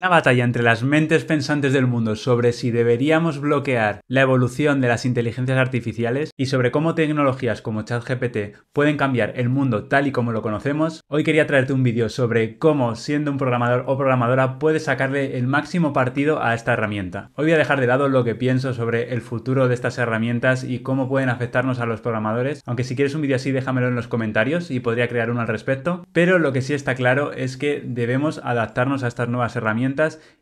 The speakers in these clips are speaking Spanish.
La batalla entre las mentes pensantes del mundo sobre si deberíamos bloquear la evolución de las inteligencias artificiales y sobre cómo tecnologías como ChatGPT pueden cambiar el mundo tal y como lo conocemos, hoy quería traerte un vídeo sobre cómo, siendo un programador o programadora, puedes sacarle el máximo partido a esta herramienta. Hoy voy a dejar de lado lo que pienso sobre el futuro de estas herramientas y cómo pueden afectarnos a los programadores, aunque si quieres un vídeo así déjamelo en los comentarios y podría crear uno al respecto, pero lo que sí está claro es que debemos adaptarnos a estas nuevas herramientas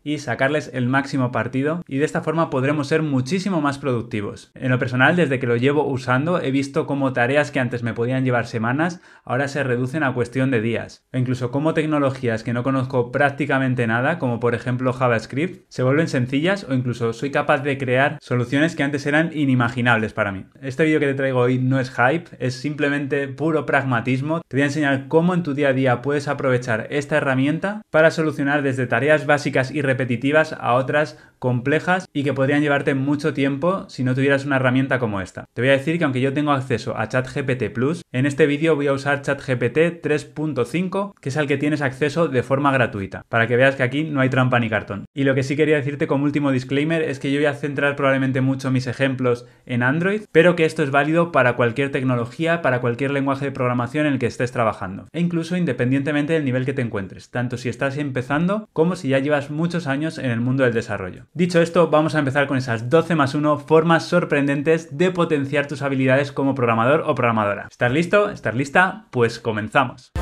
y sacarles el máximo partido y de esta forma podremos ser muchísimo más productivos. En lo personal, desde que lo llevo usando, he visto cómo tareas que antes me podían llevar semanas ahora se reducen a cuestión de días. E incluso cómo tecnologías que no conozco prácticamente nada, como por ejemplo JavaScript, se vuelven sencillas o incluso soy capaz de crear soluciones que antes eran inimaginables para mí. Este vídeo que te traigo hoy no es hype, es simplemente puro pragmatismo. Te voy a enseñar cómo en tu día a día puedes aprovechar esta herramienta para solucionar desde tareas básicas básicas y repetitivas a otras complejas y que podrían llevarte mucho tiempo si no tuvieras una herramienta como esta. Te voy a decir que aunque yo tengo acceso a ChatGPT Plus, en este vídeo voy a usar ChatGPT 3.5, que es al que tienes acceso de forma gratuita, para que veas que aquí no hay trampa ni cartón. Y lo que sí quería decirte como último disclaimer es que yo voy a centrar probablemente mucho mis ejemplos en Android, pero que esto es válido para cualquier tecnología, para cualquier lenguaje de programación en el que estés trabajando, e incluso independientemente del nivel que te encuentres, tanto si estás empezando como si ya llevas muchos años en el mundo del desarrollo. Dicho esto, vamos a empezar con esas 12 más 1 formas sorprendentes de potenciar tus habilidades como programador o programadora. ¿Estás listo? ¿Estás lista? Pues comenzamos.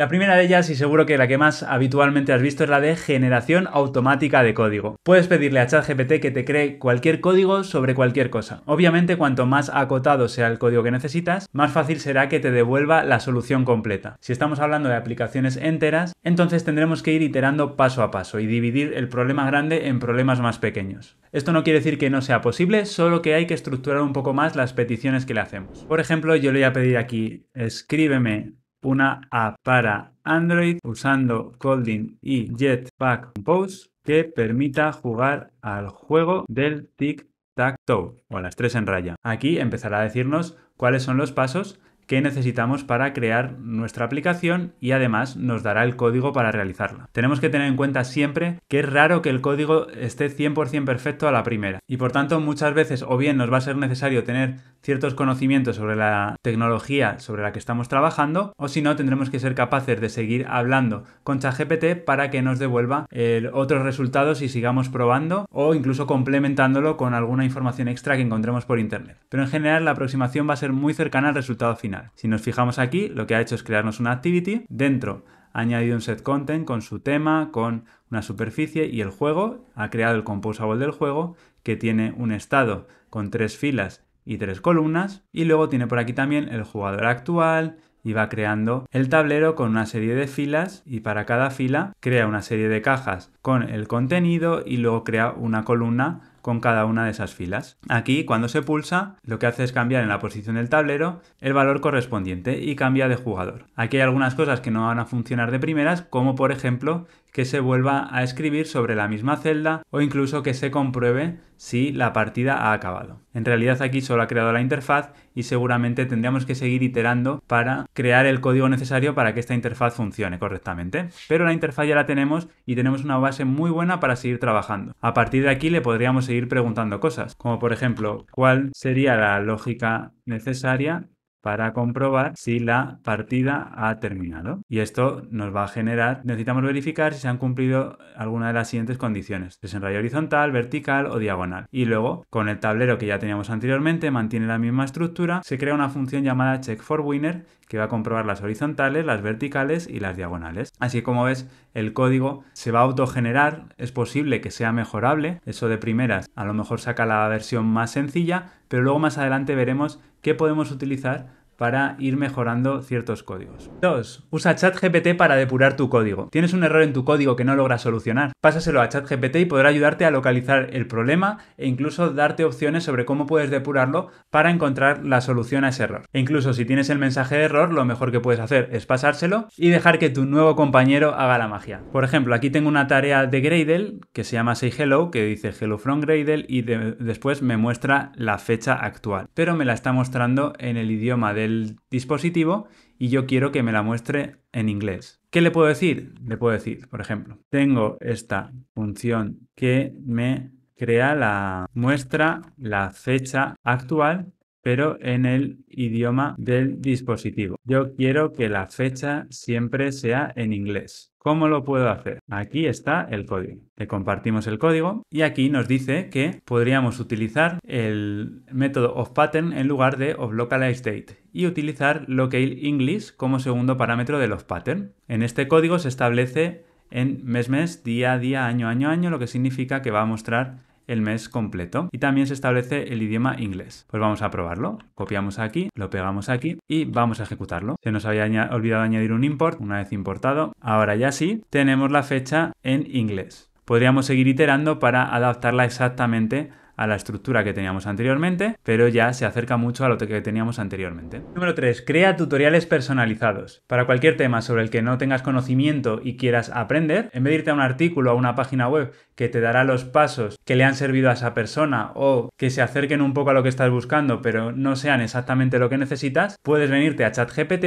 La primera de ellas, y seguro que la que más habitualmente has visto, es la de generación automática de código. Puedes pedirle a ChatGPT que te cree cualquier código sobre cualquier cosa. Obviamente, cuanto más acotado sea el código que necesitas, más fácil será que te devuelva la solución completa. Si estamos hablando de aplicaciones enteras, entonces tendremos que ir iterando paso a paso y dividir el problema grande en problemas más pequeños. Esto no quiere decir que no sea posible, solo que hay que estructurar un poco más las peticiones que le hacemos. Por ejemplo, yo le voy a pedir aquí, escríbeme una app para Android usando Colding y Jetpack Compose que permita jugar al juego del tic-tac-toe o las tres en raya. Aquí empezará a decirnos cuáles son los pasos que necesitamos para crear nuestra aplicación y además nos dará el código para realizarla. Tenemos que tener en cuenta siempre que es raro que el código esté 100% perfecto a la primera y por tanto muchas veces o bien nos va a ser necesario tener ciertos conocimientos sobre la tecnología sobre la que estamos trabajando o si no tendremos que ser capaces de seguir hablando con ChatGPT para que nos devuelva otros resultados y sigamos probando o incluso complementándolo con alguna información extra que encontremos por internet. Pero en general la aproximación va a ser muy cercana al resultado final. Si nos fijamos aquí, lo que ha hecho es crearnos una activity. Dentro ha añadido un set content con su tema, con una superficie y el juego. Ha creado el composable del juego que tiene un estado con tres filas y tres columnas. Y luego tiene por aquí también el jugador actual, y va creando el tablero con una serie de filas y para cada fila crea una serie de cajas con el contenido y luego crea una columna con cada una de esas filas. Aquí, cuando se pulsa, lo que hace es cambiar en la posición del tablero el valor correspondiente y cambia de jugador. Aquí hay algunas cosas que no van a funcionar de primeras, como por ejemplo que se vuelva a escribir sobre la misma celda o incluso que se compruebe si la partida ha acabado. En realidad aquí solo ha creado la interfaz y seguramente tendríamos que seguir iterando para crear el código necesario para que esta interfaz funcione correctamente. Pero la interfaz ya la tenemos y tenemos una base muy buena para seguir trabajando. A partir de aquí le podríamos seguir preguntando cosas, como por ejemplo, ¿cuál sería la lógica necesaria para comprobar si la partida ha terminado. Y esto nos va a generar, necesitamos verificar si se han cumplido alguna de las siguientes condiciones, desenrayo horizontal, vertical o diagonal. Y luego, con el tablero que ya teníamos anteriormente, mantiene la misma estructura, se crea una función llamada check for winner que va a comprobar las horizontales, las verticales y las diagonales. Así como ves, el código se va a autogenerar, es posible que sea mejorable, eso de primeras a lo mejor saca la versión más sencilla, pero luego más adelante veremos qué podemos utilizar para ir mejorando ciertos códigos. 2. Usa ChatGPT para depurar tu código. Tienes un error en tu código que no logras solucionar. Pásaselo a ChatGPT y podrá ayudarte a localizar el problema e incluso darte opciones sobre cómo puedes depurarlo para encontrar la solución a ese error. E incluso si tienes el mensaje de error, lo mejor que puedes hacer es pasárselo y dejar que tu nuevo compañero haga la magia. Por ejemplo, aquí tengo una tarea de Gradle que se llama Say Hello, que dice Hello from Gradle y después me muestra la fecha actual, pero me la está mostrando en el idioma del dispositivo y yo quiero que me la muestre en inglés. ¿Qué le puedo decir? Le puedo decir, por ejemplo, tengo esta función que me crea la muestra la fecha actual pero en el idioma del dispositivo. Yo quiero que la fecha siempre sea en inglés. ¿Cómo lo puedo hacer? Aquí está el código. Le compartimos el código y aquí nos dice que podríamos utilizar el método Off-Pattern en lugar de offLocalizeDate y utilizar english como segundo parámetro del offPattern. En este código se establece en mes mes, día día, año año año, lo que significa que va a mostrar el mes completo. Y también se establece el idioma inglés. Pues vamos a probarlo. Copiamos aquí, lo pegamos aquí y vamos a ejecutarlo. Se nos había olvidado añadir un import. Una vez importado, ahora ya sí, tenemos la fecha en inglés. Podríamos seguir iterando para adaptarla exactamente a la estructura que teníamos anteriormente, pero ya se acerca mucho a lo que teníamos anteriormente. Número 3. Crea tutoriales personalizados. Para cualquier tema sobre el que no tengas conocimiento y quieras aprender, en vez de irte a un artículo o a una página web que te dará los pasos que le han servido a esa persona o que se acerquen un poco a lo que estás buscando, pero no sean exactamente lo que necesitas, puedes venirte a ChatGPT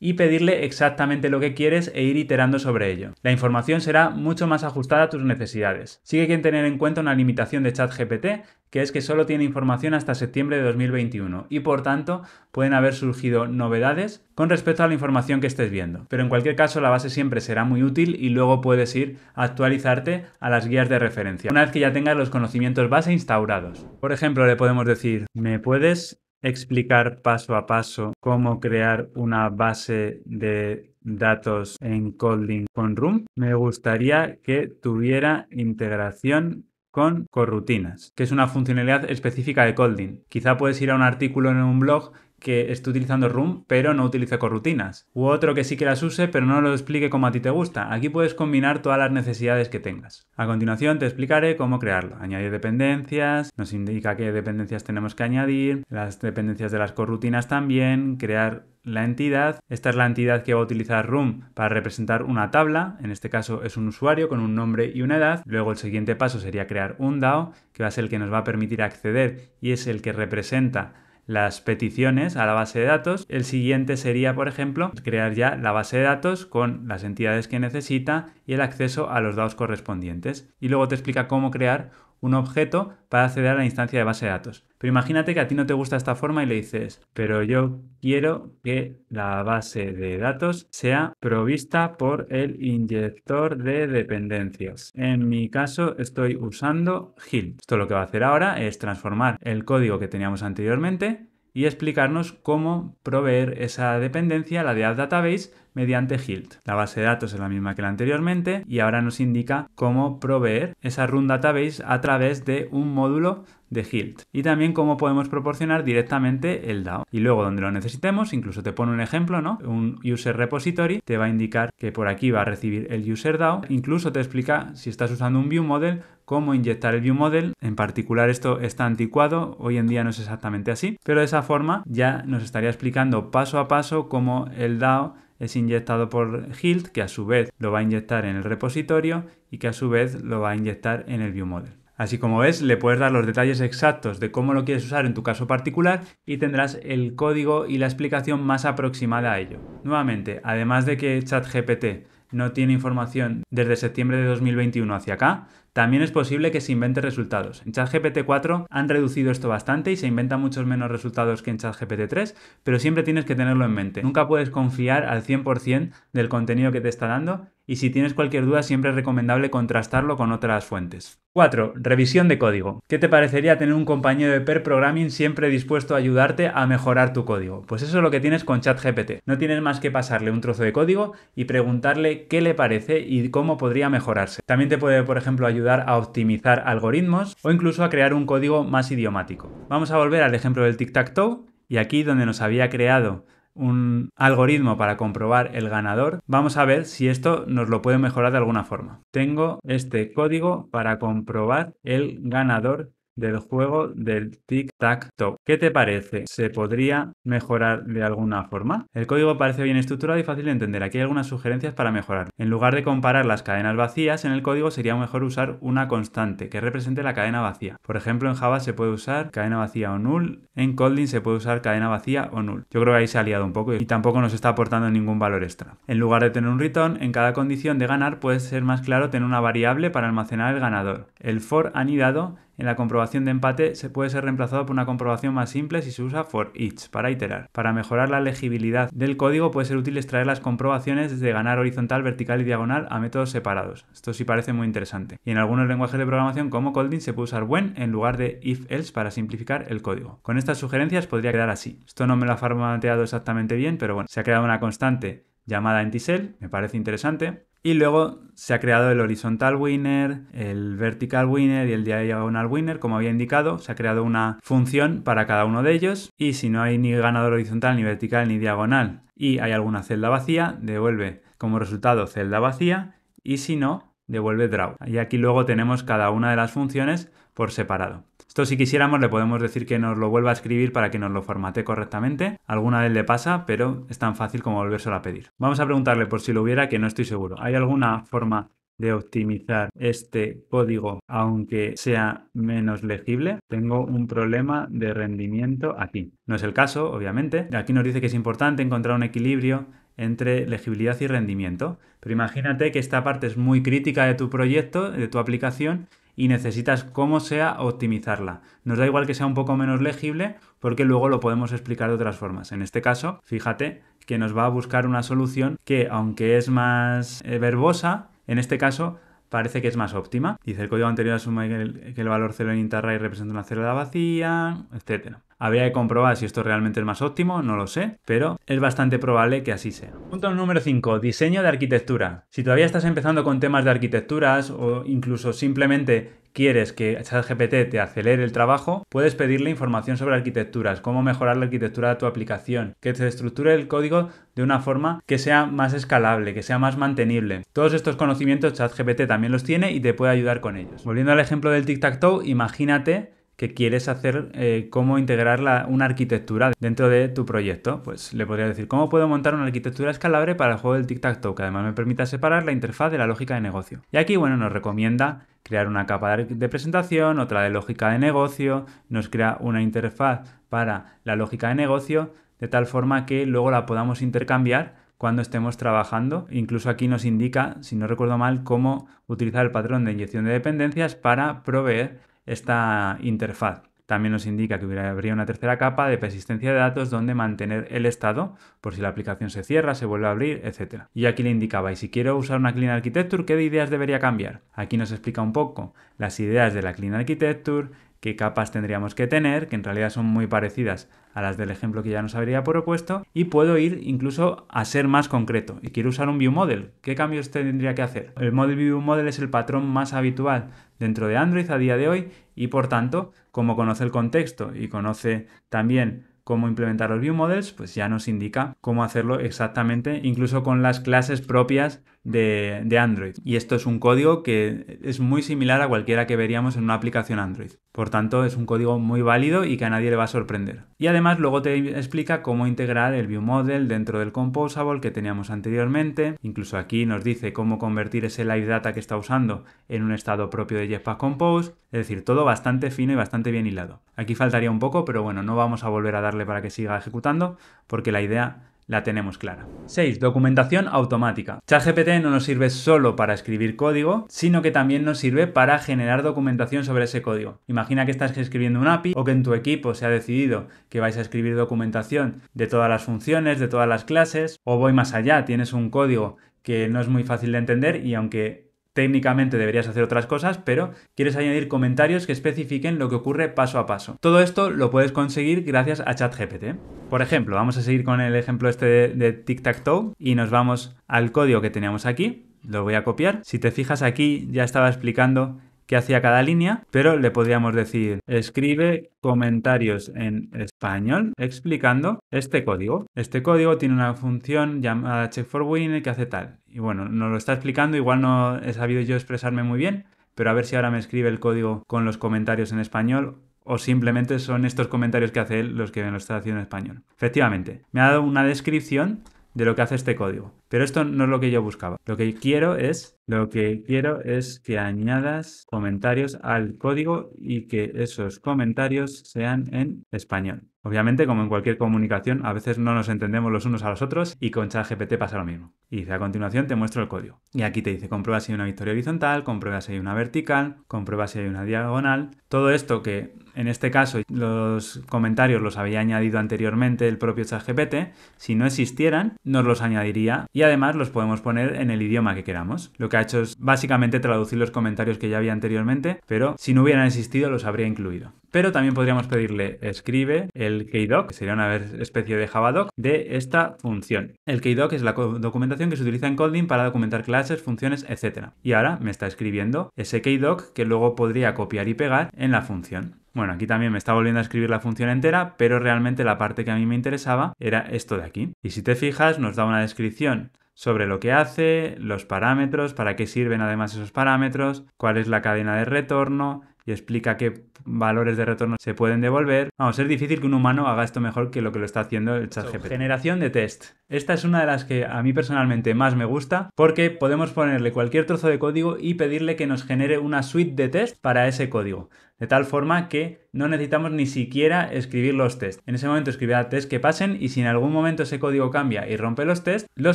y pedirle exactamente lo que quieres e ir iterando sobre ello. La información será mucho más ajustada a tus necesidades. Sí que hay que tener en cuenta una limitación de ChatGPT, que es que solo tiene información hasta septiembre de 2021 y por tanto pueden haber surgido novedades con respecto a la información que estés viendo. Pero en cualquier caso la base siempre será muy útil y luego puedes ir a actualizarte a las guías de referencia, una vez que ya tengas los conocimientos base instaurados. Por ejemplo, le podemos decir, ¿me puedes explicar paso a paso cómo crear una base de datos en colding con Room, me gustaría que tuviera integración con corrutinas, que es una funcionalidad específica de colding. Quizá puedes ir a un artículo en un blog que esté utilizando Room pero no utilice corrutinas. U otro que sí que las use pero no lo explique como a ti te gusta. Aquí puedes combinar todas las necesidades que tengas. A continuación te explicaré cómo crearlo. Añadir dependencias, nos indica qué dependencias tenemos que añadir, las dependencias de las corrutinas también, crear la entidad. Esta es la entidad que va a utilizar Room para representar una tabla. En este caso es un usuario con un nombre y una edad. Luego el siguiente paso sería crear un DAO, que va a ser el que nos va a permitir acceder y es el que representa las peticiones a la base de datos. El siguiente sería, por ejemplo, crear ya la base de datos con las entidades que necesita y el acceso a los datos correspondientes. Y luego te explica cómo crear un objeto para acceder a la instancia de base de datos. Pero imagínate que a ti no te gusta esta forma y le dices, pero yo quiero que la base de datos sea provista por el inyector de dependencias. En mi caso estoy usando GIL. Esto lo que va a hacer ahora es transformar el código que teníamos anteriormente y explicarnos cómo proveer esa dependencia, la de Add Database, mediante Hilt. La base de datos es la misma que la anteriormente y ahora nos indica cómo proveer esa Run Database a través de un módulo de Hilt. Y también cómo podemos proporcionar directamente el DAO. Y luego donde lo necesitemos, incluso te pone un ejemplo, ¿no? Un user repository te va a indicar que por aquí va a recibir el user DAO. Incluso te explica si estás usando un view model cómo inyectar el view model. En particular esto está anticuado, hoy en día no es exactamente así, pero de esa forma ya nos estaría explicando paso a paso cómo el DAO es inyectado por Hilt, que a su vez lo va a inyectar en el repositorio y que a su vez lo va a inyectar en el view model. Así como ves, le puedes dar los detalles exactos de cómo lo quieres usar en tu caso particular y tendrás el código y la explicación más aproximada a ello. Nuevamente, además de que ChatGPT no tiene información desde septiembre de 2021 hacia acá, también es posible que se invente resultados. En ChatGPT 4 han reducido esto bastante y se inventan muchos menos resultados que en ChatGPT 3, pero siempre tienes que tenerlo en mente. Nunca puedes confiar al 100% del contenido que te está dando y si tienes cualquier duda siempre es recomendable contrastarlo con otras fuentes. 4. Revisión de código. ¿Qué te parecería tener un compañero de pair programming siempre dispuesto a ayudarte a mejorar tu código? Pues eso es lo que tienes con ChatGPT. No tienes más que pasarle un trozo de código y preguntarle qué le parece y cómo podría mejorarse. También te puede, por ejemplo, ayudar a optimizar algoritmos o incluso a crear un código más idiomático. Vamos a volver al ejemplo del tic-tac-toe y aquí donde nos había creado un algoritmo para comprobar el ganador, vamos a ver si esto nos lo puede mejorar de alguna forma. Tengo este código para comprobar el ganador del juego del tic-tac-toe. ¿Qué te parece? ¿Se podría mejorar de alguna forma? El código parece bien estructurado y fácil de entender. Aquí hay algunas sugerencias para mejorar. En lugar de comparar las cadenas vacías, en el código sería mejor usar una constante que represente la cadena vacía. Por ejemplo, en Java se puede usar cadena vacía o null. En Kotlin se puede usar cadena vacía o null. Yo creo que ahí se ha liado un poco y tampoco nos está aportando ningún valor extra. En lugar de tener un return, en cada condición de ganar puede ser más claro tener una variable para almacenar el ganador. El for anidado en la comprobación de empate se puede ser reemplazado por una comprobación más simple si se usa for each para iterar. Para mejorar la legibilidad del código puede ser útil extraer las comprobaciones desde ganar horizontal, vertical y diagonal a métodos separados. Esto sí parece muy interesante. Y en algunos lenguajes de programación como Colding se puede usar when en lugar de if else para simplificar el código. Con estas sugerencias podría quedar así. Esto no me lo ha formateado exactamente bien, pero bueno, se ha creado una constante llamada entisel, me parece interesante. Y luego se ha creado el horizontal winner, el vertical winner y el diagonal winner, como había indicado. Se ha creado una función para cada uno de ellos. Y si no hay ni ganador horizontal, ni vertical, ni diagonal, y hay alguna celda vacía, devuelve como resultado celda vacía. Y si no, devuelve draw. Y aquí luego tenemos cada una de las funciones por separado. Esto si quisiéramos le podemos decir que nos lo vuelva a escribir para que nos lo formate correctamente. Alguna vez le pasa, pero es tan fácil como volvérselo a pedir. Vamos a preguntarle por si lo hubiera, que no estoy seguro. ¿Hay alguna forma de optimizar este código aunque sea menos legible, tengo un problema de rendimiento aquí. No es el caso, obviamente. Aquí nos dice que es importante encontrar un equilibrio entre legibilidad y rendimiento. Pero imagínate que esta parte es muy crítica de tu proyecto, de tu aplicación, y necesitas cómo sea optimizarla. Nos da igual que sea un poco menos legible porque luego lo podemos explicar de otras formas. En este caso, fíjate que nos va a buscar una solución que aunque es más eh, verbosa, en este caso parece que es más óptima. Dice el código anterior asume que el, valor 0 en interray representa una celda vacía, etcétera. Habría que comprobar si esto realmente es más óptimo, no lo sé, pero es bastante probable que así sea. Punto número 5. Diseño de arquitectura. Si todavía estás empezando con temas de arquitecturas o incluso simplemente quieres que ChatGPT te acelere el trabajo, puedes pedirle información sobre arquitecturas, cómo mejorar la arquitectura de tu aplicación, que te estructure el código de una forma que sea más escalable, que sea más mantenible. Todos estos conocimientos ChatGPT también los tiene y te puede ayudar con ellos. Volviendo al ejemplo del tic-tac-toe, imagínate que quieres hacer, eh, cómo integrar una arquitectura dentro de tu proyecto. Pues le podría decir, ¿cómo puedo montar una arquitectura escalable para el juego del tic-tac-toe? Que además me permita separar la interfaz de la lógica de negocio. Y aquí, bueno, nos recomienda crear una capa de presentación, otra de lógica de negocio, nos crea una interfaz para la lógica de negocio, de tal forma que luego la podamos intercambiar cuando estemos trabajando. Incluso aquí nos indica, si no recuerdo mal, cómo utilizar el patrón de inyección de dependencias para proveer esta interfaz. También nos indica que habría una tercera capa de persistencia de datos donde mantener el estado por si la aplicación se cierra, se vuelve a abrir, etc. Y aquí le indicaba, y si quiero usar una Clean Architecture, ¿qué ideas debería cambiar? Aquí nos explica un poco las ideas de la Clean Architecture, qué capas tendríamos que tener, que en realidad son muy parecidas a las del ejemplo que ya nos habría propuesto, y puedo ir incluso a ser más concreto. Y quiero usar un view model. ¿Qué cambios tendría que hacer? El model view model es el patrón más habitual dentro de Android a día de hoy y por tanto, como conoce el contexto y conoce también cómo implementar los view models, pues ya nos indica cómo hacerlo exactamente, incluso con las clases propias de, Android. Y esto es un código que es muy similar a cualquiera que veríamos en una aplicación Android. Por tanto, es un código muy válido y que a nadie le va a sorprender. Y además luego te explica cómo integrar el ViewModel dentro del Composable que teníamos anteriormente. Incluso aquí nos dice cómo convertir ese live data que está usando en un estado propio de Jetpack Compose. Es decir, todo bastante fino y bastante bien hilado. Aquí faltaría un poco, pero bueno, no vamos a volver a darle para que siga ejecutando porque la idea la tenemos clara. 6. Documentación automática. ChatGPT no nos sirve solo para escribir código, sino que también nos sirve para generar documentación sobre ese código. Imagina que estás escribiendo un API o que en tu equipo se ha decidido que vais a escribir documentación de todas las funciones, de todas las clases, o voy más allá, tienes un código que no es muy fácil de entender y aunque técnicamente deberías hacer otras cosas, pero quieres añadir comentarios que especifiquen lo que ocurre paso a paso. Todo esto lo puedes conseguir gracias a ChatGPT. Por ejemplo, vamos a seguir con el ejemplo este de, Tic-Tac-Toe y nos vamos al código que teníamos aquí. Lo voy a copiar. Si te fijas aquí, ya estaba explicando que hacía cada línea, pero le podríamos decir, escribe comentarios en español explicando este código. Este código tiene una función llamada check for win que hace tal. Y bueno, nos lo está explicando, igual no he sabido yo expresarme muy bien, pero a ver si ahora me escribe el código con los comentarios en español o simplemente son estos comentarios que hace él los que me lo está haciendo en español. Efectivamente, me ha dado una descripción de lo que hace este código. Pero esto no es lo que yo buscaba. Lo que quiero es, lo que quiero es que añadas comentarios al código y que esos comentarios sean en español. Obviamente, como en cualquier comunicación, a veces no nos entendemos los unos a los otros y con ChatGPT pasa lo mismo. Y a continuación te muestro el código. Y aquí te dice, comprueba si hay una victoria horizontal, comprueba si hay una vertical, comprueba si hay una diagonal. Todo esto que en este caso los comentarios los había añadido anteriormente el propio ChatGPT, si no existieran, nos los añadiría además los podemos poner en el idioma que queramos. Lo que ha hecho es básicamente traducir los comentarios que ya había anteriormente, pero si no hubieran existido los habría incluido. Pero también podríamos pedirle escribe el kdoc, que sería una especie de javadoc, de esta función. El kdoc es la documentación que se utiliza en coding para documentar clases, funciones, etc. Y ahora me está escribiendo ese kdoc que luego podría copiar y pegar en la función. Bueno, aquí también me está volviendo a escribir la función entera, pero realmente la parte que a mí me interesaba era esto de aquí. Y si te fijas, nos da una descripción sobre lo que hace, los parámetros, para qué sirven además esos parámetros, cuál es la cadena de retorno, y explica qué valores de retorno se pueden devolver. Vamos, es difícil que un humano haga esto mejor que lo que lo está haciendo el ChatGPT. generación de test. Esta es una de las que a mí personalmente más me gusta porque podemos ponerle cualquier trozo de código y pedirle que nos genere una suite de test para ese código de tal forma que no necesitamos ni siquiera escribir los tests. En ese momento escribirá test que pasen y si en algún momento ese código cambia y rompe los tests, lo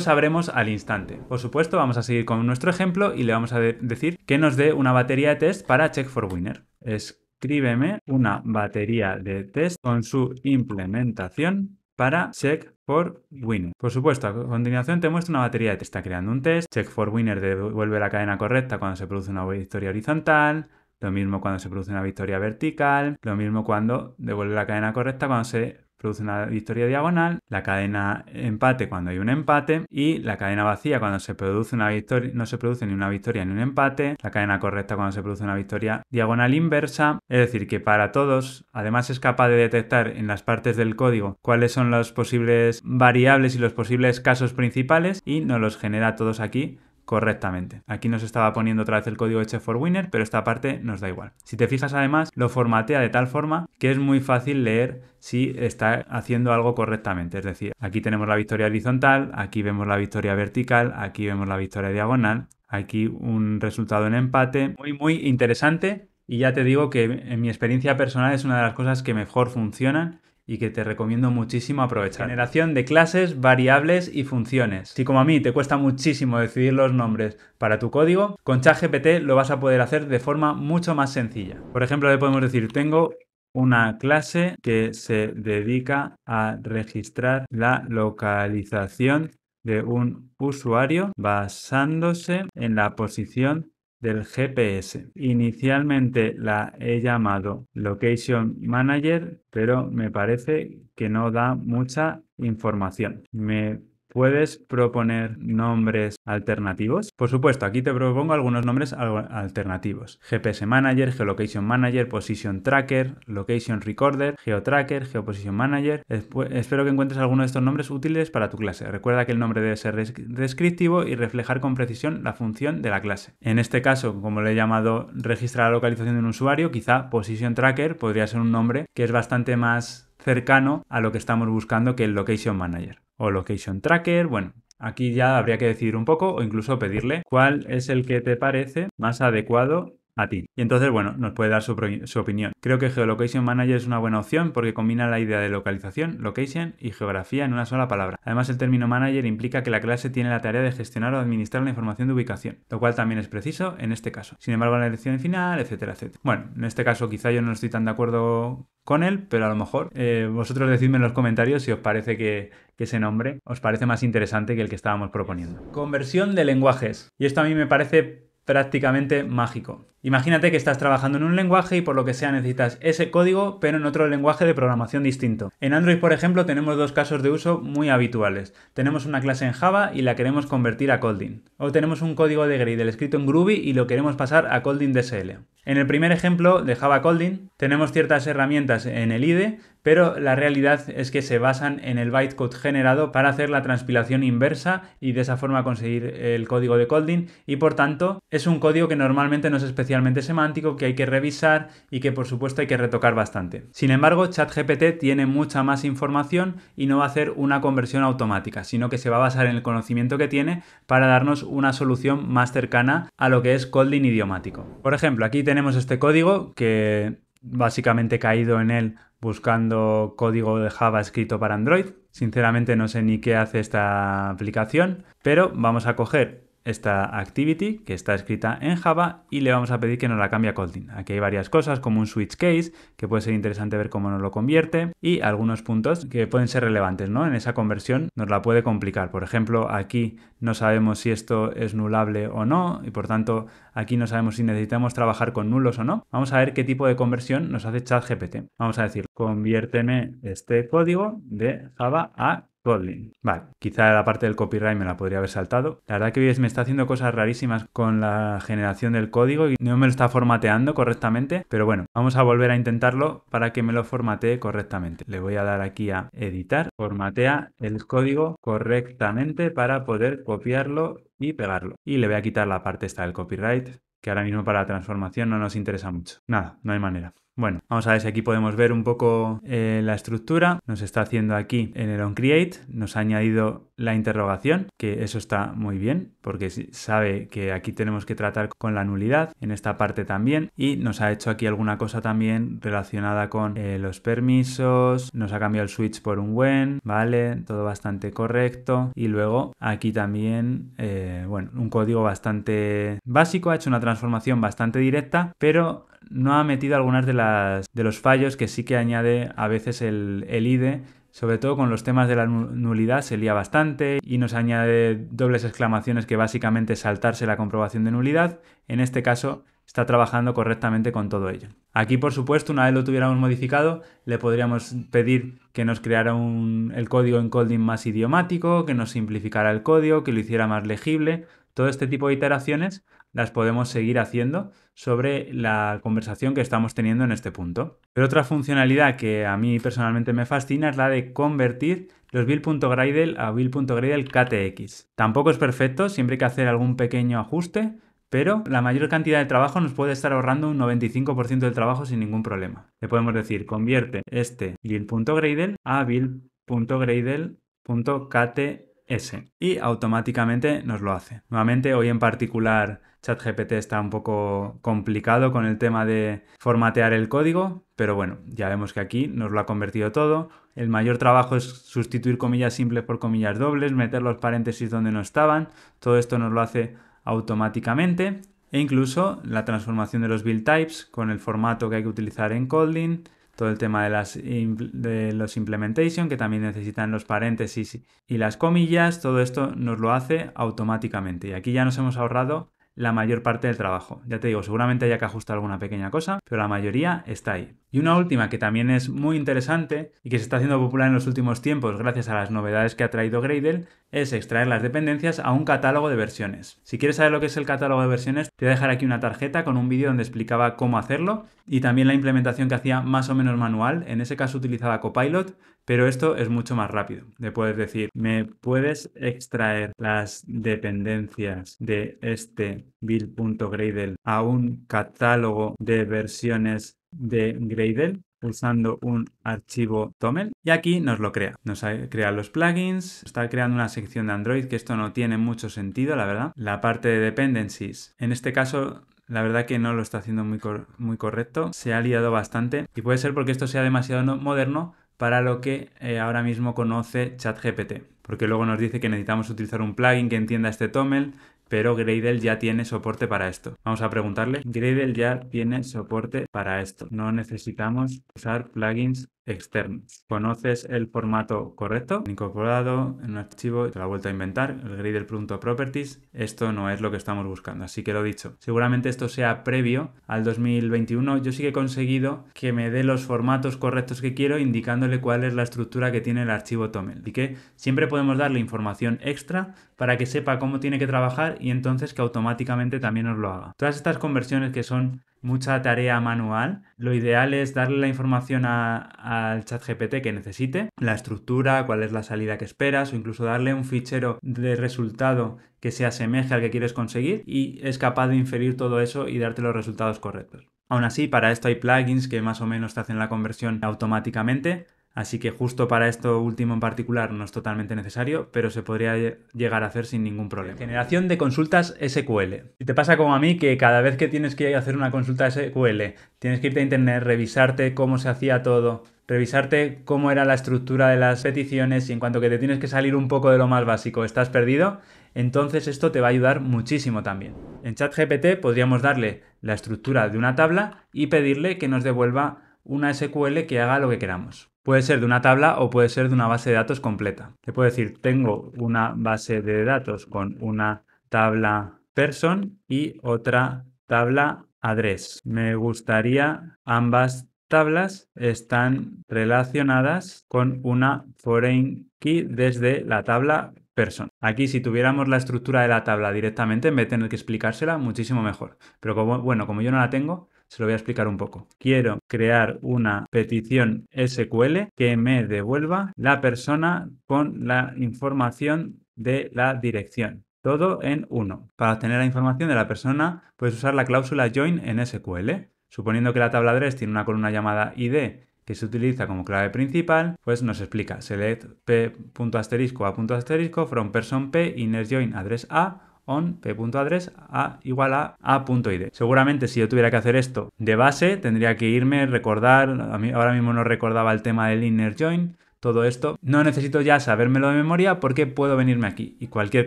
sabremos al instante. Por supuesto, vamos a seguir con nuestro ejemplo y le vamos a decir que nos dé una batería de test para check for winner. Escríbeme una batería de test con su implementación para check for winner. Por supuesto, a continuación te muestro una batería de test. Está creando un test. Check for winner devuelve la cadena correcta cuando se produce una historia horizontal. Lo mismo cuando se produce una victoria vertical, lo mismo cuando devuelve la cadena correcta cuando se produce una victoria diagonal, la cadena empate cuando hay un empate y la cadena vacía cuando se produce una victoria, no se produce ni una victoria ni un empate, la cadena correcta cuando se produce una victoria diagonal inversa, es decir, que para todos, además es capaz de detectar en las partes del código cuáles son las posibles variables y los posibles casos principales y nos los genera todos aquí correctamente. Aquí nos estaba poniendo otra vez el código h for winner pero esta parte nos da igual. Si te fijas además, lo formatea de tal forma que es muy fácil leer si está haciendo algo correctamente. Es decir, aquí tenemos la victoria horizontal, aquí vemos la victoria vertical, aquí vemos la victoria diagonal, aquí un resultado en empate. Muy, muy interesante. Y ya te digo que en mi experiencia personal es una de las cosas que mejor funcionan y que te recomiendo muchísimo aprovechar. Generación de clases, variables y funciones. Si como a mí te cuesta muchísimo decidir los nombres para tu código, con ChatGPT lo vas a poder hacer de forma mucho más sencilla. Por ejemplo, le podemos decir, tengo una clase que se dedica a registrar la localización de un usuario basándose en la posición del GPS. Inicialmente la he llamado Location Manager, pero me parece que no da mucha información. Me Puedes proponer nombres alternativos. Por supuesto, aquí te propongo algunos nombres alternativos. GPS Manager, Geolocation Manager, Position Tracker, Location Recorder, GeoTracker, GeoPosition Manager. espero que encuentres alguno de estos nombres útiles para tu clase. Recuerda que el nombre debe ser descriptivo y reflejar con precisión la función de la clase. En este caso, como le he llamado registrar la localización de un usuario, quizá Position Tracker podría ser un nombre que es bastante más cercano a lo que estamos buscando que el Location Manager o Location Tracker. Bueno, aquí ya habría que decidir un poco o incluso pedirle cuál es el que te parece más adecuado a ti. Y entonces, bueno, nos puede dar su, opinión. Creo que Geolocation Manager es una buena opción porque combina la idea de localización, location y geografía en una sola palabra. Además, el término manager implica que la clase tiene la tarea de gestionar o administrar la información de ubicación, lo cual también es preciso en este caso. Sin embargo, la elección final, etcétera, etcétera. Bueno, en este caso quizá yo no estoy tan de acuerdo con él, pero a lo mejor eh, vosotros decidme en los comentarios si os parece que, que ese nombre os parece más interesante que el que estábamos proponiendo. Conversión de lenguajes. Y esto a mí me parece prácticamente mágico. Imagínate que estás trabajando en un lenguaje y por lo que sea necesitas ese código pero en otro lenguaje de programación distinto. En Android, por ejemplo, tenemos dos casos de uso muy habituales. Tenemos una clase en Java y la queremos convertir a colding O tenemos un código de Gradle escrito en Groovy y lo queremos pasar a Kotlin DSL. En el primer ejemplo de Java colding tenemos ciertas herramientas en el IDE, pero la realidad es que se basan en el bytecode generado para hacer la transpilación inversa y de esa forma conseguir el código de colding y por tanto es un código que normalmente no es especial semántico que hay que revisar y que por supuesto hay que retocar bastante. Sin embargo, ChatGPT tiene mucha más información y no va a hacer una conversión automática, sino que se va a basar en el conocimiento que tiene para darnos una solución más cercana a lo que es coding idiomático. Por ejemplo, aquí tenemos este código que básicamente he caído en él buscando código de Java escrito para Android. Sinceramente no sé ni qué hace esta aplicación, pero vamos a coger esta activity que está escrita en Java y le vamos a pedir que nos la cambie a Kotlin. Aquí hay varias cosas como un switch case que puede ser interesante ver cómo nos lo convierte y algunos puntos que pueden ser relevantes ¿no? en esa conversión nos la puede complicar. Por ejemplo aquí no sabemos si esto es nulable o no y por tanto aquí no sabemos si necesitamos trabajar con nulos o no. Vamos a ver qué tipo de conversión nos hace ChatGPT. Vamos a decir conviérteme este código de Java a Vale, quizá la parte del copyright me la podría haber saltado. La verdad que me está haciendo cosas rarísimas con la generación del código y no me lo está formateando correctamente, pero bueno, vamos a volver a intentarlo para que me lo formatee correctamente. Le voy a dar aquí a editar, formatea el código correctamente para poder copiarlo y pegarlo. Y le voy a quitar la parte esta del copyright, que ahora mismo para la transformación no nos interesa mucho. Nada, no hay manera. Bueno, vamos a ver si aquí podemos ver un poco eh, la estructura. Nos está haciendo aquí en el onCreate, nos ha añadido la interrogación, que eso está muy bien, porque sabe que aquí tenemos que tratar con la nulidad, en esta parte también, y nos ha hecho aquí alguna cosa también relacionada con eh, los permisos, nos ha cambiado el switch por un when, ¿vale? Todo bastante correcto. Y luego aquí también, eh, bueno, un código bastante básico, ha hecho una transformación bastante directa, pero no ha metido algunas de, las, de los fallos que sí que añade a veces el, el IDE sobre todo con los temas de la nulidad se lía bastante y nos añade dobles exclamaciones que básicamente saltarse la comprobación de nulidad. En este caso, está trabajando correctamente con todo ello. Aquí, por supuesto, una vez lo tuviéramos modificado, le podríamos pedir que nos creara un, el código encoding más idiomático, que nos simplificara el código, que lo hiciera más legible. Todo este tipo de iteraciones las podemos seguir haciendo sobre la conversación que estamos teniendo en este punto. Pero otra funcionalidad que a mí personalmente me fascina es la de convertir los build.gradle a build.gradle KTX. Tampoco es perfecto, siempre hay que hacer algún pequeño ajuste, pero la mayor cantidad de trabajo nos puede estar ahorrando un 95% del trabajo sin ningún problema. Le podemos decir, convierte este build.gradle a build.gradle.kts y automáticamente nos lo hace. Nuevamente, hoy en particular ChatGPT está un poco complicado con el tema de formatear el código, pero bueno, ya vemos que aquí nos lo ha convertido todo. El mayor trabajo es sustituir comillas simples por comillas dobles, meter los paréntesis donde no estaban, todo esto nos lo hace automáticamente e incluso la transformación de los build types con el formato que hay que utilizar en Kotlin, todo el tema de, de los implementation que también necesitan los paréntesis y las comillas, todo esto nos lo hace automáticamente. Y aquí ya nos hemos ahorrado la mayor parte del trabajo. Ya te digo, seguramente haya que ajustar alguna pequeña cosa, pero la mayoría está ahí. Y una última que también es muy interesante y que se está haciendo popular en los últimos tiempos gracias a las novedades que ha traído Gradle es extraer las dependencias a un catálogo de versiones. Si quieres saber lo que es el catálogo de versiones, te voy a dejar aquí una tarjeta con un vídeo donde explicaba cómo hacerlo y también la implementación que hacía más o menos manual, en ese caso utilizaba Copilot, pero esto es mucho más rápido. Le puedes decir, ¿me puedes extraer las dependencias de este build.gradle a un catálogo de versiones de Gradle? usando un archivo toml y aquí nos lo crea. Nos ha creado los plugins, está creando una sección de Android que esto no tiene mucho sentido, la verdad. La parte de dependencies, en este caso la verdad que no lo está haciendo muy, muy correcto, se ha liado bastante y puede ser porque esto sea demasiado moderno para lo que eh, ahora mismo conoce ChatGPT, porque luego nos dice que necesitamos utilizar un plugin que entienda este toml, pero Gradle ya tiene soporte para esto. Vamos a preguntarle. Gradle ya tiene soporte para esto. No necesitamos usar plugins externo. ¿Conoces el formato correcto? Incorporado en un archivo, te la vuelto a inventar, el grid del punto properties. Esto no es lo que estamos buscando, así que lo dicho. Seguramente esto sea previo al 2021. Yo sí que he conseguido que me dé los formatos correctos que quiero, indicándole cuál es la estructura que tiene el archivo TOML. Y que siempre podemos darle información extra para que sepa cómo tiene que trabajar y entonces que automáticamente también nos lo haga. Todas estas conversiones que son mucha tarea manual, lo ideal es darle la información al chat GPT que necesite, la estructura, cuál es la salida que esperas o incluso darle un fichero de resultado que se asemeje al que quieres conseguir y es capaz de inferir todo eso y darte los resultados correctos. Aún así, para esto hay plugins que más o menos te hacen la conversión automáticamente, Así que justo para esto último en particular no es totalmente necesario, pero se podría llegar a hacer sin ningún problema. Generación de consultas SQL. Si te pasa como a mí que cada vez que tienes que hacer una consulta SQL, tienes que irte a internet, revisarte cómo se hacía todo, revisarte cómo era la estructura de las peticiones y en cuanto que te tienes que salir un poco de lo más básico, estás perdido, entonces esto te va a ayudar muchísimo también. En ChatGPT podríamos darle la estructura de una tabla y pedirle que nos devuelva una SQL que haga lo que queramos. Puede ser de una tabla o puede ser de una base de datos completa. Te puedo decir, tengo una base de datos con una tabla person y otra tabla address. Me gustaría ambas tablas están relacionadas con una foreign key desde la tabla person. Aquí si tuviéramos la estructura de la tabla directamente, en vez de tener que explicársela, muchísimo mejor. Pero bueno, como yo no la tengo, se lo voy a explicar un poco. Quiero crear una petición SQL que me devuelva la persona con la información de la dirección. Todo en uno. Para obtener la información de la persona puedes usar la cláusula join en SQL. Suponiendo que la tabla address tiene una columna llamada ID que se utiliza como clave principal, pues nos explica select p.asterisco a from person p inner join address a on p.address a igual a a.id. Seguramente si yo tuviera que hacer esto de base, tendría que irme, recordar, a mí ahora mismo no recordaba el tema del inner join, todo esto. No necesito ya sabérmelo de memoria porque puedo venirme aquí y cualquier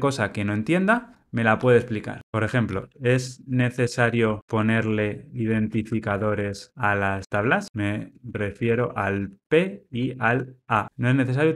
cosa que no entienda, me la puede explicar. Por ejemplo, ¿es necesario ponerle identificadores a las tablas? Me refiero al P y al A. No es necesario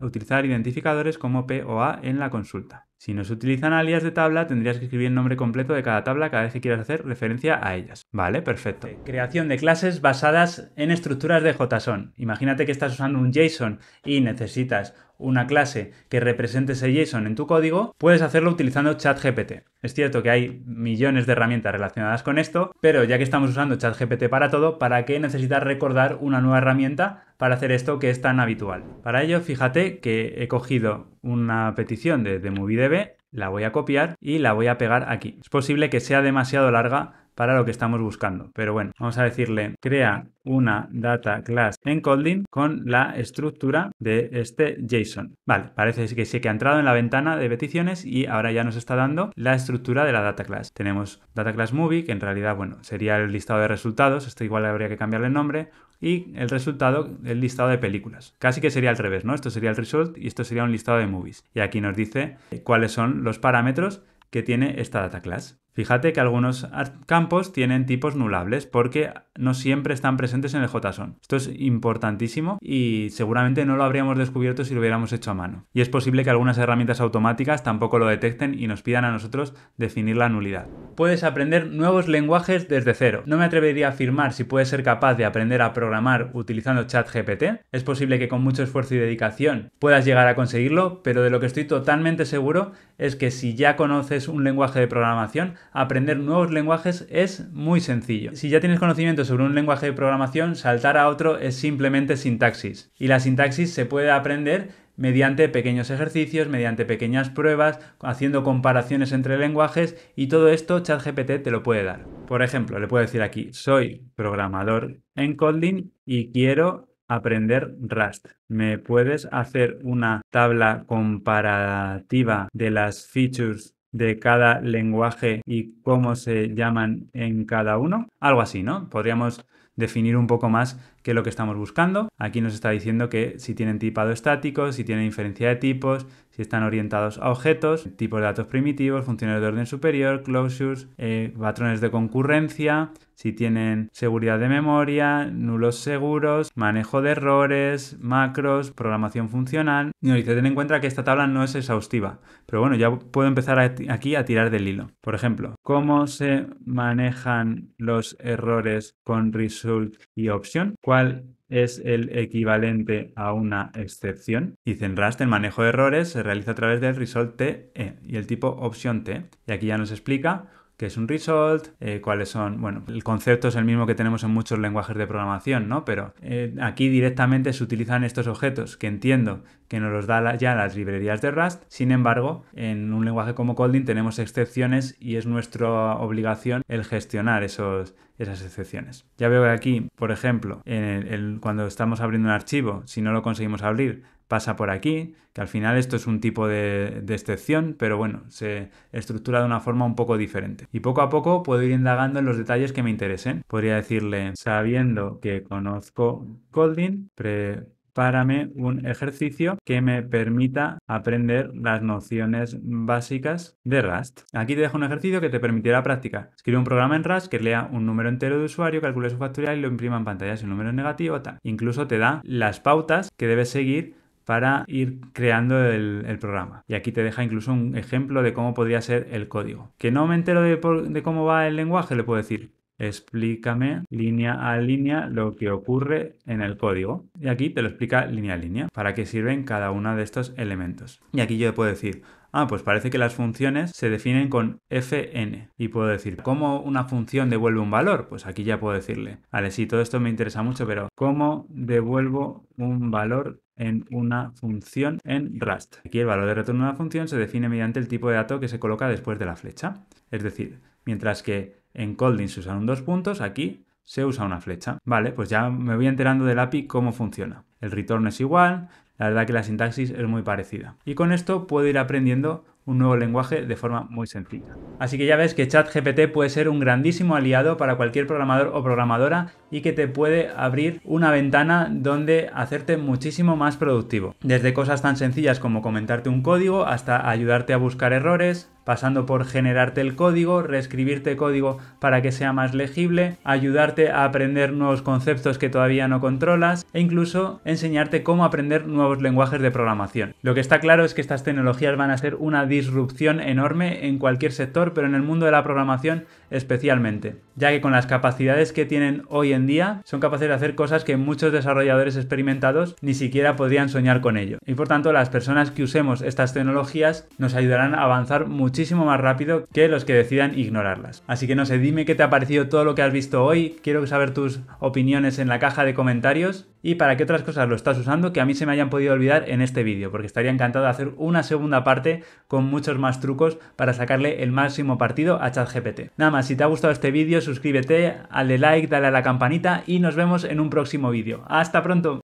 utilizar, identificadores como P o A en la consulta. Si no se utilizan alias de tabla, tendrías que escribir el nombre completo de cada tabla cada vez que quieras hacer referencia a ellas. Vale, perfecto. Eh, creación de clases basadas en estructuras de JSON. Imagínate que estás usando un JSON y necesitas una clase que represente ese JSON en tu código, puedes hacerlo utilizando ChatGPT. Es cierto que hay millones de herramientas relacionadas con esto, pero ya que estamos usando ChatGPT para todo, ¿para qué necesitas recordar una nueva herramienta para hacer esto que es tan habitual? Para ello, fíjate que he cogido una petición de, de la voy a copiar y la voy a pegar aquí. Es posible que sea demasiado larga para lo que estamos buscando. Pero bueno, vamos a decirle, crea una data class en Kotlin con la estructura de este JSON. Vale, parece que sí que ha entrado en la ventana de peticiones y ahora ya nos está dando la estructura de la data class. Tenemos data class movie, que en realidad, bueno, sería el listado de resultados, esto igual habría que cambiarle el nombre, y el resultado, el listado de películas. Casi que sería al revés, ¿no? Esto sería el result y esto sería un listado de movies. Y aquí nos dice cuáles son los parámetros que tiene esta data class. Fíjate que algunos campos tienen tipos nulables porque no siempre están presentes en el JSON. Esto es importantísimo y seguramente no lo habríamos descubierto si lo hubiéramos hecho a mano. Y es posible que algunas herramientas automáticas tampoco lo detecten y nos pidan a nosotros definir la nulidad. Puedes aprender nuevos lenguajes desde cero. No me atrevería a afirmar si puedes ser capaz de aprender a programar utilizando ChatGPT. Es posible que con mucho esfuerzo y dedicación puedas llegar a conseguirlo, pero de lo que estoy totalmente seguro es que si ya conoces un lenguaje de programación, aprender nuevos lenguajes es muy sencillo. Si ya tienes conocimiento sobre un lenguaje de programación, saltar a otro es simplemente sintaxis. Y la sintaxis se puede aprender mediante pequeños ejercicios, mediante pequeñas pruebas, haciendo comparaciones entre lenguajes y todo esto ChatGPT te lo puede dar. Por ejemplo, le puedo decir aquí, soy programador en Kotlin y quiero aprender Rust. ¿Me puedes hacer una tabla comparativa de las features de cada lenguaje y cómo se llaman en cada uno. Algo así, ¿no? Podríamos definir un poco más qué es lo que estamos buscando. Aquí nos está diciendo que si tienen tipado estático, si tienen diferencia de tipos, si están orientados a objetos, tipos de datos primitivos, funciones de orden superior, closures, eh, patrones de concurrencia, si tienen seguridad de memoria, nulos seguros, manejo de errores, macros, programación funcional. Y dice, ten en cuenta que esta tabla no es exhaustiva, pero bueno, ya puedo empezar aquí a tirar del hilo. Por ejemplo, ¿cómo se manejan los errores con result y option? ¿Cuál es el equivalente a una excepción. Y Rust, el manejo de errores se realiza a través del result e y el tipo opción T. Y aquí ya nos explica qué es un result, eh, cuáles son, bueno, el concepto es el mismo que tenemos en muchos lenguajes de programación, ¿no? Pero eh, aquí directamente se utilizan estos objetos que entiendo que nos los da ya las librerías de Rust, sin embargo, en un lenguaje como Colding tenemos excepciones y es nuestra obligación el gestionar esos, esas excepciones. Ya veo que aquí, por ejemplo, cuando estamos abriendo un archivo, si no lo conseguimos abrir, pasa por aquí, que al final esto es un tipo de, excepción, pero bueno, se estructura de una forma un poco diferente. Y poco a poco puedo ir indagando en los detalles que me interesen. Podría decirle, sabiendo que conozco Colding, prepárame un ejercicio que me permita aprender las nociones básicas de Rust. Aquí te dejo un ejercicio que te permitirá práctica. Escribe un programa en Rust que lea un número entero de usuario, calcule su factorial y lo imprima en pantalla si el número es negativo, tal. Incluso te da las pautas que debes seguir para ir creando el, programa. Y aquí te deja incluso un ejemplo de cómo podría ser el código. Que no me entero de, cómo va el lenguaje, le puedo decir, explícame línea a línea lo que ocurre en el código. Y aquí te lo explica línea a línea, para qué sirven cada uno de estos elementos. Y aquí yo le puedo decir, ah, pues parece que las funciones se definen con fn. Y puedo decir, ¿cómo una función devuelve un valor? Pues aquí ya puedo decirle, vale, sí, todo esto me interesa mucho, pero ¿cómo devuelvo un valor en una función en Rust. Aquí el valor de retorno de una función se define mediante el tipo de dato que se coloca después de la flecha. Es decir, mientras que en Colding se usan dos puntos, aquí se usa una flecha. Vale, pues ya me voy enterando del API cómo funciona. El retorno es igual, la verdad que la sintaxis es muy parecida. Y con esto puedo ir aprendiendo un nuevo lenguaje de forma muy sencilla. Así que ya ves que ChatGPT puede ser un grandísimo aliado para cualquier programador o programadora y que te puede abrir una ventana donde hacerte muchísimo más productivo. Desde cosas tan sencillas como comentarte un código hasta ayudarte a buscar errores, pasando por generarte el código, reescribirte código para que sea más legible, ayudarte a aprender nuevos conceptos que todavía no controlas e incluso enseñarte cómo aprender nuevos lenguajes de programación. Lo que está claro es que estas tecnologías van a ser una disrupción enorme en cualquier sector, pero en el mundo de la programación especialmente, ya que con las capacidades que tienen hoy en día son capaces de hacer cosas que muchos desarrolladores experimentados ni siquiera podrían soñar con ello. Y por tanto, las personas que usemos estas tecnologías nos ayudarán a avanzar mucho muchísimo más rápido que los que decidan ignorarlas. Así que no sé, dime qué te ha parecido todo lo que has visto hoy, quiero saber tus opiniones en la caja de comentarios y para qué otras cosas lo estás usando que a mí se me hayan podido olvidar en este vídeo, porque estaría encantado de hacer una segunda parte con muchos más trucos para sacarle el máximo partido a ChatGPT. Nada más, si te ha gustado este vídeo, suscríbete, dale like, dale a la campanita y nos vemos en un próximo vídeo. ¡Hasta pronto!